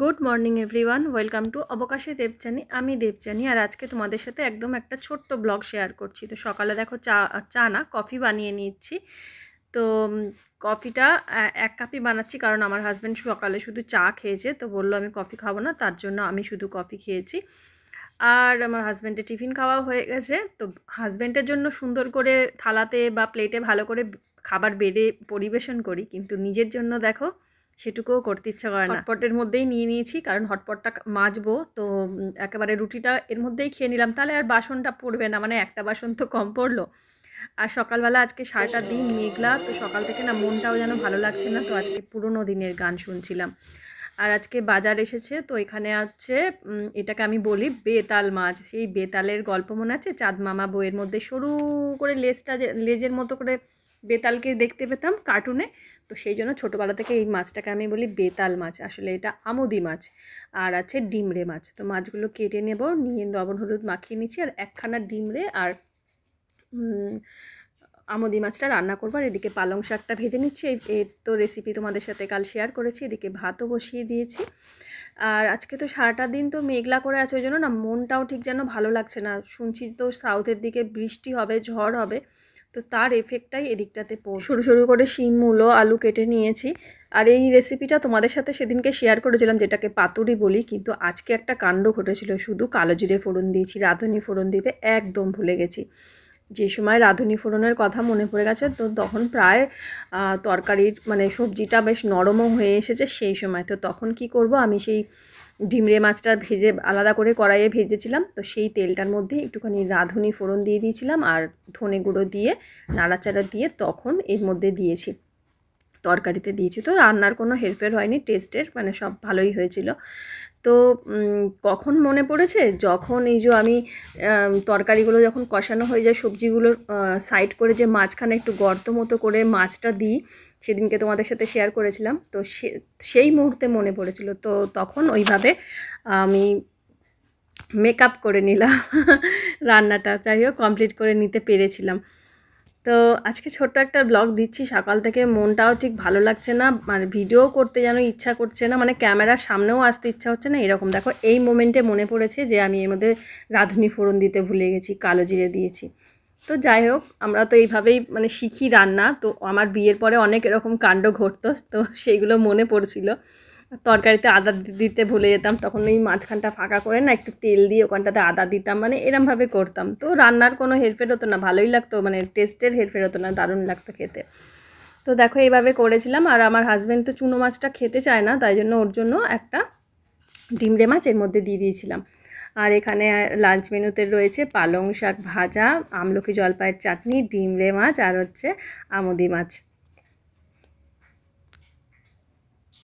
good morning everyone welcome to অবকাশে দেবচানী আমি দেবচানী আর আজকে তোমাদের সাথে একদম একটা ছোট্ট ব্লগ শেয়ার করছি তো সকালে দেখো চা চা না কফি বানিয়ে নিচ্ছি তো কফিটা এক কাপই বানাচ্ছি কারণ আমার হাজব্যান্ড সকালে শুধু চা খেয়েছে তো বললো আমি কফি খাবো না তার জন্য আমি শুধু কফি খেয়েছি আর আমার হাজব্যান্ডের টিফিন খাওয়া হয়ে গেছে তো হাজব্যান্ডের জন্য সুন্দর করে থালাতে বা প্লেটে ভালো করে খাবার বেড়ে পরিবেশন করি কিন্তু নিজের জন্য দেখো সেটুকুও করতে ইচ্ছা করে না হটপটের মধ্যেই নিয়ে নিয়েছি কারণ হটপটটা মাজবো তো একেবারে রুটিটা এর মধ্যেই খেয়ে নিলাম তাহলে আর বাসনটা পড়বে না মানে একটা বাসন তো কম পড়লো আর সকালবেলা আজকে সারাটা দিন মেঘলা তো সকাল থেকে না মনটাও যেন ভালো লাগছে না তো আজকে পুরনো দিনের গান শুনছিলাম আর আজকে বাজার এসেছে তো এখানে হচ্ছে এটাকে আমি বলি বেতাল মাছ সেই বেতালের গল্প মনে আছে চাঁদ মামা বইয়ের মধ্যে সরু করে লেজটা লেজের মতো করে বেতালকে দেখতে পেতাম কার্টুনে তো সেই জন্য ছোটোবেলা থেকে এই মাছটাকে আমি বলি বেতাল মাছ আসলে এটা আমোদি মাছ আর আছে ডিমড়ে মাছ তো মাছগুলো কেটে নেব নিয়ে লবণ হলুদ মাখিয়ে নিচ্ছি আর একখানা ডিমড়ে আর আমোদি মাছটা রান্না করবো আর এদিকে পালং শাকটা ভেজে নিচ্ছি এর তো রেসিপি তোমাদের সাথে কাল শেয়ার করেছি এদিকে ভাতও বসিয়ে দিয়েছি আর আজকে তো সারাটা দিন তো মেঘলা করে আছে ওই জন্য না মনটাও ঠিক যেন ভালো লাগছে না শুনছি তো সাউথের দিকে বৃষ্টি হবে ঝড় হবে তো তার এফেক্টটাই এদিকটাতে পড়ছে সরু সরু করে শিম মূলো আলু কেটে নিয়েছি আর এই রেসিপিটা তোমাদের সাথে সেদিনকে শেয়ার করেছিলাম যেটাকে পাতুরি বলি কিন্তু আজকে একটা কাণ্ড ঘটেছিল শুধু কালো জিরে ফোড়ন দিয়েছি রাঁধুনি ফোড়ন দিতে একদম ভুলে গেছি যে সময় রাঁধুনি ফোড়নের কথা মনে পড়ে গেছে তো তখন প্রায় তরকারির মানে সবজিটা বেশ নরমও হয়ে এসেছে সেই সময় তো তখন কি করব আমি সেই ডিমরে মাছটা ভেজে আলাদা করে কড়াইয়ে ভেজেছিলাম তো সেই তেলটার মধ্যে একটুখানি রাঁধুনি ফোড়ন দিয়ে দিয়েছিলাম আর ধনে গুঁড়ো দিয়ে নাড়াচাড়া দিয়ে তখন এর মধ্যে দিয়েছি তরকারিতে দিয়েছি তো রান্নার কোনো হেরফের হয়নি টেস্টের মানে সব ভালোই হয়েছিল তো কখন মনে পড়েছে যখন এই যে আমি তরকারিগুলো যখন কষানো হয়ে যায় সবজিগুলো সাইড করে যে মাঝখানে একটু গর্ত মতো করে মাছটা দিই সেদিনকে তোমাদের সাথে শেয়ার করেছিলাম তো সেই মুহূর্তে মনে পড়েছিল তো তখন ওইভাবে আমি মেকআপ করে নিলাম রান্নাটা যাই হোক কমপ্লিট করে নিতে পেরেছিলাম তো আজকে ছোট্ট একটা ব্লগ দিচ্ছি সকাল থেকে মনটাও ঠিক ভালো লাগছে না মানে ভিডিও করতে যেন ইচ্ছা করছে না মানে ক্যামেরার সামনেও আসতে ইচ্ছা হচ্ছে না এরকম দেখো এই মোমেন্টে মনে পড়েছে যে আমি এর মধ্যে রাঁধুনি ফোড়ন দিতে ভুলে গেছি কালো জিরে দিয়েছি তো যাই হোক আমরা তো এইভাবেই মানে শিখি রান্না তো আমার বিয়ের পরে অনেক এরকম কাণ্ড ঘটতো তো সেইগুলো মনে পড়ছিল তরকারিতে আদা দিতে ভুলে যেতাম তখন এই মাঝখানটা ফাঁকা করে না একটু তেল দিয়ে ওখানটাতে আদা দিতাম মানে এরমভাবে করতাম তো রান্নার কোনো হেরফের হতো না ভালোই লাগতো মানে টেস্টের হেরফের হতো না দারুণ লাগতো খেতে তো দেখো এইভাবে করেছিলাম আর আমার হাজব্যান্ড তো চুনো মাছটা খেতে চায় না তাই জন্য ওর জন্য একটা ডিমড়ে মাছ এর মধ্যে দিয়ে দিয়েছিলাম আর এখানে লাঞ্চ মেনুতে রয়েছে পালং শাক ভাজা আমলকি জলপাইয়ের চাটনি ডিমড়ে মাছ আর হচ্ছে আমদি মাছ